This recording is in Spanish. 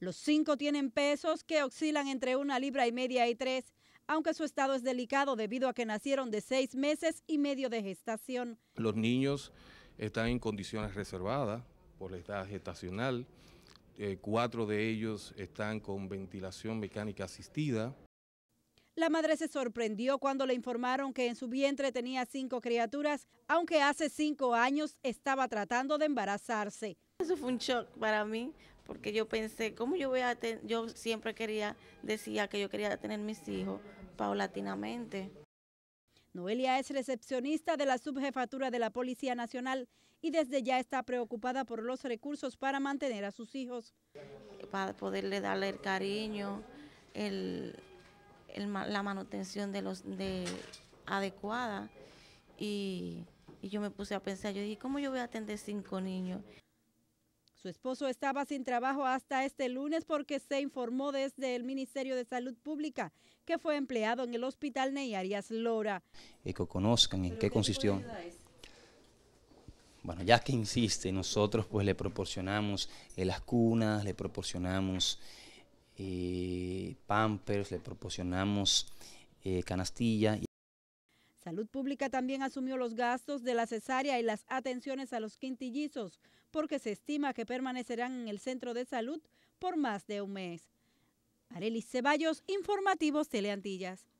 Los cinco tienen pesos que oscilan entre una libra y media y tres, aunque su estado es delicado debido a que nacieron de seis meses y medio de gestación. Los niños están en condiciones reservadas por la edad gestacional. Eh, cuatro de ellos están con ventilación mecánica asistida. La madre se sorprendió cuando le informaron que en su vientre tenía cinco criaturas, aunque hace cinco años estaba tratando de embarazarse. Eso fue un shock para mí, porque yo pensé, ¿cómo yo voy a tener? Yo siempre quería, decía que yo quería tener mis hijos paulatinamente. Noelia es recepcionista de la subjefatura de la Policía Nacional y desde ya está preocupada por los recursos para mantener a sus hijos. Para poderle darle el cariño, la manutención de los de adecuada y, y yo me puse a pensar, yo dije, ¿cómo yo voy a atender cinco niños? Su esposo estaba sin trabajo hasta este lunes porque se informó desde el Ministerio de Salud Pública que fue empleado en el Hospital Ney Arias Lora. Y que conozcan en qué consistió. Bueno, ya que insiste, nosotros pues le proporcionamos eh, las cunas, le proporcionamos eh, pampers, le proporcionamos eh, canastilla. Salud Pública también asumió los gastos de la cesárea y las atenciones a los quintillizos, porque se estima que permanecerán en el centro de salud por más de un mes. Arelis Ceballos, Informativos Teleantillas.